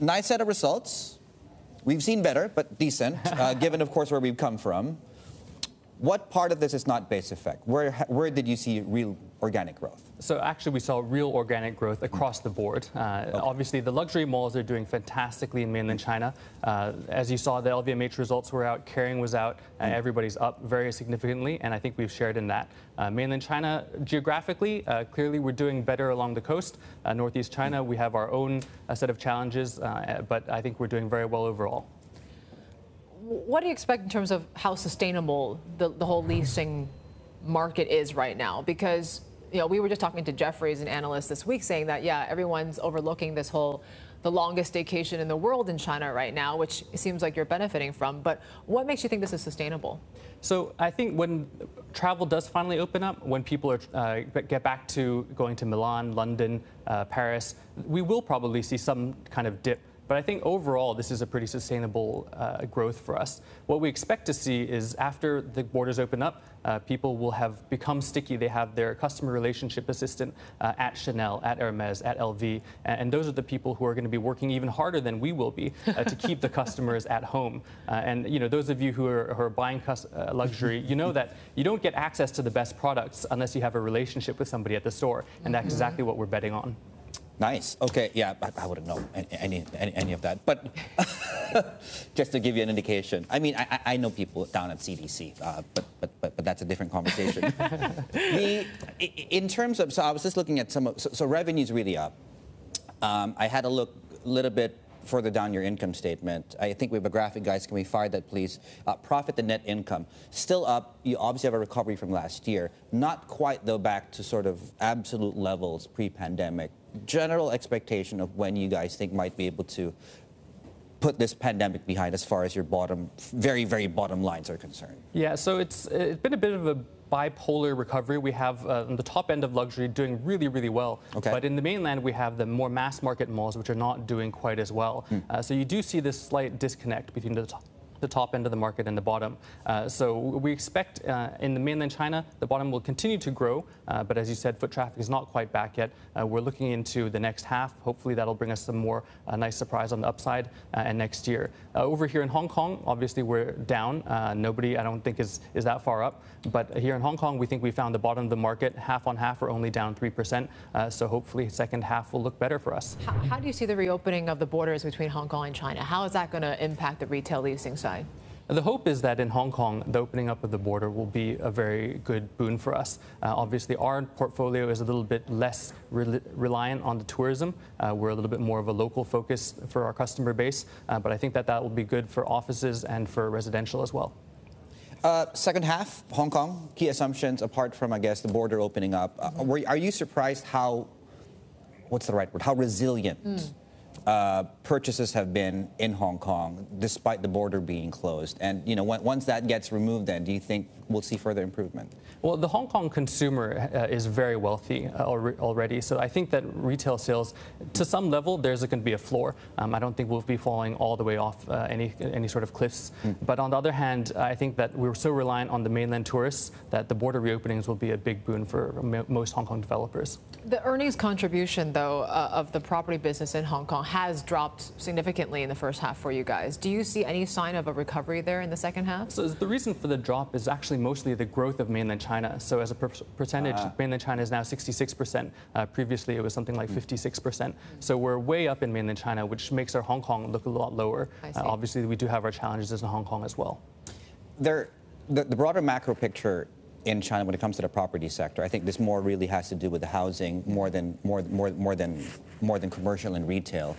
nice set of results. We've seen better, but decent, uh, given, of course, where we've come from. What part of this is not base effect? Where, where did you see real organic growth? So actually, we saw real organic growth across the board. Uh, okay. Obviously, the luxury malls are doing fantastically in mainland China. Uh, as you saw, the LVMH results were out, Caring was out, uh, mm. everybody's up very significantly, and I think we've shared in that. Uh, mainland China, geographically, uh, clearly we're doing better along the coast. Northeast China, mm. we have our own set of challenges, but I think we're doing very well overall what do you expect in terms of how sustainable the, the whole leasing market is right now? Because you know, we were just talking to Jeffries, an analyst this week, saying that, yeah, everyone's overlooking this whole, the longest vacation in the world in China right now, which seems like you're benefiting from. But what makes you think this is sustainable? So I think when travel does finally open up, when people are, uh, get back to going to Milan, London, uh, Paris, we will probably see some kind of dip but I think overall, this is a pretty sustainable uh, growth for us. What we expect to see is after the borders open up, uh, people will have become sticky. They have their customer relationship assistant uh, at Chanel, at Hermes, at LV, and, and, those are the people who are going to be working even harder than we will be uh, to keep the customers at home. Uh, and you know, those of you who are, who are buying uh, luxury, you know that you don't get access to the best products unless you have a relationship with somebody at the store, and that's mm-hmm. exactly what we're betting on. Nice. Okay. Yeah, I, I wouldn't know any, any, any of that, but just to give you an indication. I mean, I, I know people down at CDC, uh, but, but but but that's a different conversation. the, in terms of so, I was just looking at some of, so, so revenue's really up. Um, I had a look a little bit further down your income statement. I think we have a graphic, guys. Can we fire that, please? Uh, profit the net income. Still up. You obviously have a recovery from last year. Not quite, though, back to sort of absolute levels pre pandemic general expectation of when you guys think might be able to put this pandemic behind as far as your bottom, very, very bottom lines are concerned? Yeah, so it's it's been a bit of a bipolar recovery. We have uh, on the top end of luxury doing really, really well. Okay. But in the mainland, we have the more mass market malls, which are not doing quite as well. Mm. Uh, so you do see this slight disconnect between the top the top end of the market and the bottom. Uh, so we expect uh, in the mainland China, the bottom will continue to grow. Uh, but as you said, foot traffic is not quite back yet. Uh, we're looking into the next half. Hopefully that'll bring us some more uh, nice surprise on the upside uh, and next year. over here in Hong Kong, obviously we're down. nobody, I don't think, is, is that far up. But here in Hong Kong, we think we found the bottom of the market. Half on half, we're only down 3%. so hopefully second half will look better for us. How, how do you see the reopening of the borders between Hong Kong and China? How is that going to impact the retail leasing side? The hope is that in Hong Kong, the opening up of the border will be a very good boon for us. Uh, obviously, our portfolio is a little bit less re reliant on the tourism. Uh, we're a little bit more of a local focus for our customer base, uh, but I think that that will be good for offices and for residential as well. Uh, second half, Hong Kong, key assumptions apart from, I guess, the border opening up. Uh, were, are you surprised how, what's the right word, how resilient mm uh, purchases have been in Hong Kong, despite the border being closed. And you know, once that gets removed, then do you think we'll see further improvement? Well, the Hong Kong consumer uh, is very wealthy uh, already, so I think that retail sales, to some level, there's going to be a floor. Um, I don't think we'll be falling all the way off uh, any any sort of cliffs. Mm. But on the other hand, I think that we're so reliant on the mainland tourists that the border reopenings will be a big boon for most Hong Kong developers. The earnings contribution, though, uh, of the property business in Hong Kong has dropped significantly in the first half for you guys. Do you see any sign of a recovery there in the second half? So the reason for the drop is actually mostly the growth of mainland China. So as a per percentage, ah. mainland China is now 66%. Uh, previously, it was something like 56%. Hmm. So we're way up in mainland China, which makes our Hong Kong look a lot lower. Uh, obviously, we do have our challenges in Hong Kong as well. There, the, the broader macro picture in China when it comes to the property sector. I think this more really has to do with the housing more than more more more than more than commercial and retail.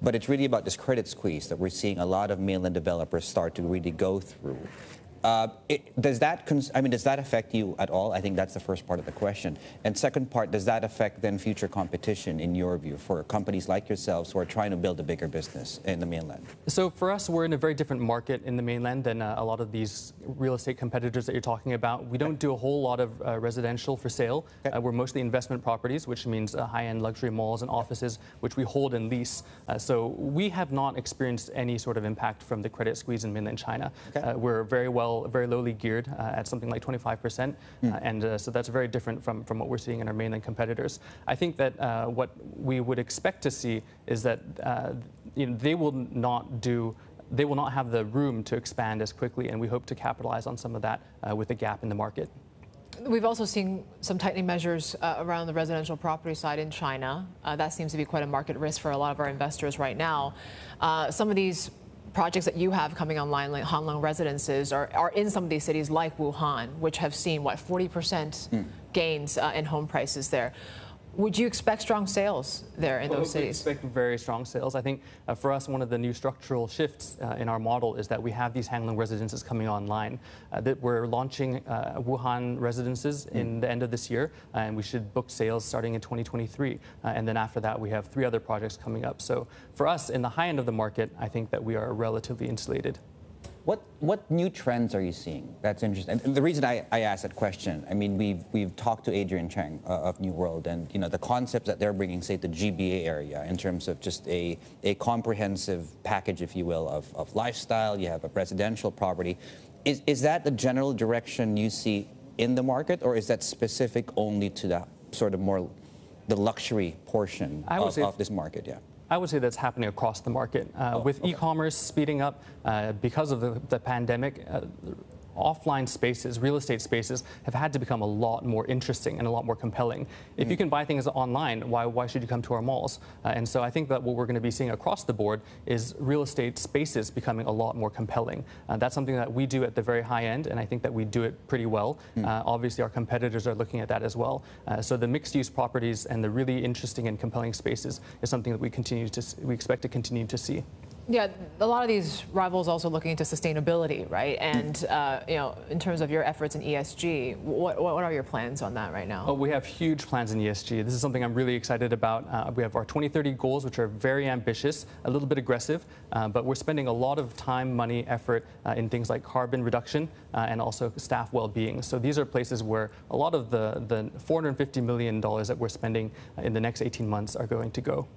But it's really about this credit squeeze that we're seeing a lot of mainland developers start to really go through. Uh, it, does that I mean, does that affect you at all? I think that's the first part of the question. And second part, does that affect then future competition in your view for companies like yourselves who are trying to build a bigger business in the mainland? So for us, we're in a very different market in the mainland than uh, a lot of these real estate competitors that you're talking about. We don't do a whole lot of uh, residential for sale. Uh, we're mostly investment properties, which means uh, high-end luxury malls and offices, which we hold and lease. so we have not experienced any sort of impact from the credit squeeze in mainland China. Okay. we're very well very lowly geared uh, at something like 25%. Mm. Uh, and uh, so that's very different from, from what we're seeing in our mainland competitors. I think that what we would expect to see is that you know, they will not do they will not have the room to expand as quickly, and we hope to capitalize on some of that uh, with a gap in the market. We've also seen some tightening measures uh, around the residential property side in China. Uh, that seems to be quite a market risk for a lot of our investors right now. some of these projects that you have coming online, like Hanlong residences, are, are in some of these cities like Wuhan, which have seen, what, 40% mm. gains uh, in home prices there. Would you expect strong sales there in well, those cities? We expect very strong sales. I think uh, for us, one of the new structural shifts uh, in our model is that we have these Hangling residences coming online. Uh, that we're launching uh, Wuhan residences hmm. in the end of this year, and we should book sales starting in 2023. Uh, and then after that, we have three other projects coming up. So for us, in the high end of the market, I think that we are relatively insulated. What what new trends are you seeing? That's interesting. And the reason I, I asked that question, I mean, we've we've talked to Adrian Chang uh, of New World, and you know the concepts that they're bringing, say, the GBA area in terms of just a a comprehensive package, if you will, of of lifestyle. You have a residential property. Is is that the general direction you see in the market, or is that specific only to the sort of more the luxury portion of, of, this market? Yeah. I would say that's happening across the market. Uh, oh, with okay. e-commerce speeding up uh, because of the, the pandemic, uh, offline spaces, real estate spaces, have had to become a lot more interesting and a lot more compelling. If you mm. can buy things online, why, why should you come to our malls? Uh, and so I think that what we're going to be seeing across the board is real estate spaces becoming a lot more compelling. Uh, that's something that we do at the very high end, and I think that we do it pretty well. Mm. Uh, obviously, our competitors are looking at that as well. Uh, so the mixed-use properties and the really interesting and compelling spaces is something that we continue to we expect to continue to see. Yeah, a lot of these rivals also looking into sustainability, right? And uh, you know, in terms of your efforts in ESG, what, what are your plans on that right now? Oh, we have huge plans in ESG. This is something I'm really excited about. Uh, we have our 2030 goals, which are very ambitious, a little bit aggressive, uh, but we're spending a lot of time, money, effort uh, in things like carbon reduction uh, and also staff well-being. So these are places where a lot of the the 450 million dollars that we're spending uh, in the next 18 months are going to go.